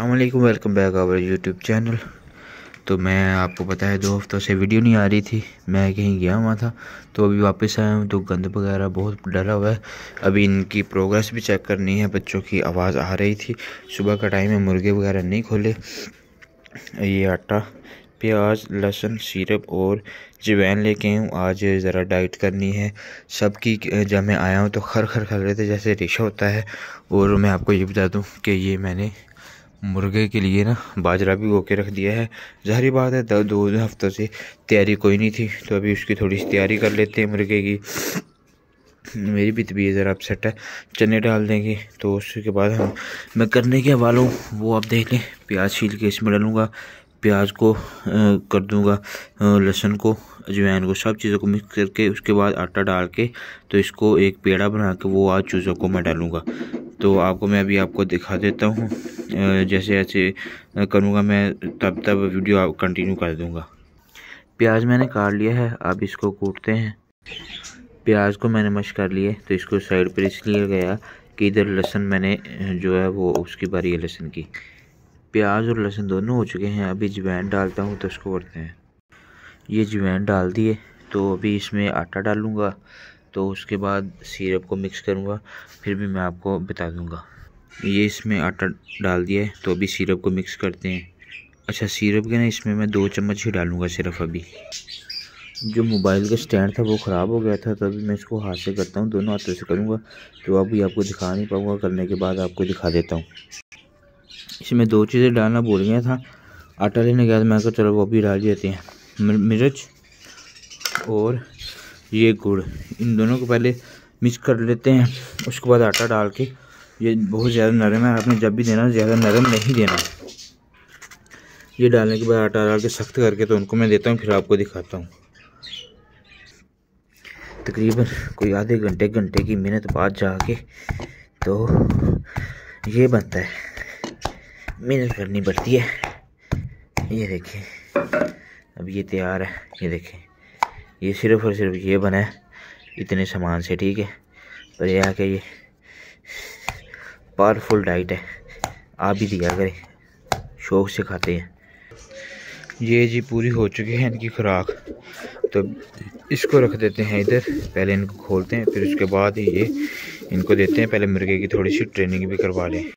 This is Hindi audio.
अल्लाम welcome back our YouTube channel तो मैं आपको पता है दो हफ्तों से वीडियो नहीं आ रही थी मैं कहीं गया हुआ था तो अभी वापस आया हूँ तो गंद वगैरह बहुत डरा हुआ है अभी इनकी प्रोग्रेस भी चेक करनी है बच्चों की आवाज़ आ रही थी सुबह का टाइम है मुर्गे वगैरह नहीं खोले ये आटा प्याज लहसुन सिरप और जवैन लेके आऊँ आज ज़रा डाइट करनी है सबकी जब मैं आया हूँ तो खर खर खर रहे थे जैसे रेशा होता है और मैं आपको ये बता दूँ कि ये मैंने मुर्गे के लिए ना बाजरा भी होके के रख दिया है जहरी बात है दो दो हफ्तों से तैयारी कोई नहीं थी तो अभी उसकी थोड़ी सी तैयारी कर लेते हैं मुर्गे की मेरी भी तबीयत ज़रा अपसेट है चने डाल देंगे तो उसके बाद हम मैं करने के वालों वो आप देख लें प्याज छील के इसमें डालूँगा प्याज को आ, कर दूँगा लहसुन को अजवाइन को सब चीज़ों को मिक्स करके उसके बाद आटा डाल के तो इसको एक पेड़ा बना के वो आज चूज़ों को मैं डालूँगा तो हम्म। आपको मैं अभी आपको दिखा देता हूँ जैसे ऐसे करूँगा मैं तब तब वीडियो कंटिन्यू कर दूँगा प्याज मैंने काट लिया है अब इसको कूटते हैं प्याज को मैंने मश कर लिए तो इसको साइड पर इसलिए गया कि इधर लहसन मैंने जो है वो उसकी बारी है लहसुन की प्याज और लहसुन दोनों हो चुके हैं अभी जवैन डालता हूँ तो उसको करते हैं ये जवैन डाल दिए तो अभी इसमें आटा डालूँगा तो उसके बाद सिरप को मिक्स करूँगा फिर भी मैं आपको बता दूँगा ये इसमें आटा डाल दिया है तो अभी सिरप को मिक्स करते हैं अच्छा सिरप के ना इसमें मैं दो चम्मच ही डालूँगा सिर्फ अभी जो मोबाइल का स्टैंड था वो ख़राब हो गया था तभी मैं इसको हाथ से करता हूँ दोनों हाथों से करूँगा तो अभी आपको दिखा नहीं पाऊँगा करने के बाद आपको दिखा देता हूँ इसमें दो चीज़ें डालना बोल गया था आटा लेने गया था मैं कहा चलो वो भी डाल देते हैं मिर्च और ये गुड़ इन दोनों को पहले मिक्स कर लेते हैं उसके बाद आटा डाल के ये बहुत ज़्यादा नरम है आपने जब भी देना ज़्यादा नरम नहीं देना ये डालने के बाद आटा डाल के सख्त करके तो उनको मैं देता हूँ फिर आपको दिखाता हूँ तकरीबन कोई आधे घंटे घंटे की मेहनत बाद जाके तो ये बनता है मेहनत करनी पड़ती है ये देखें अब ये तैयार है ये देखें ये सिर्फ और सिर्फ ये बना है इतने सामान से ठीक है पर यह आके ये पावरफुल डाइट है आप भी दिया करें शौक से खाते हैं ये जी पूरी हो चुकी है इनकी खुराक तो इसको रख देते हैं इधर पहले इनको खोलते हैं फिर उसके बाद ये इनको देते हैं पहले मुर्गे की थोड़ी सी ट्रेनिंग भी करवा लें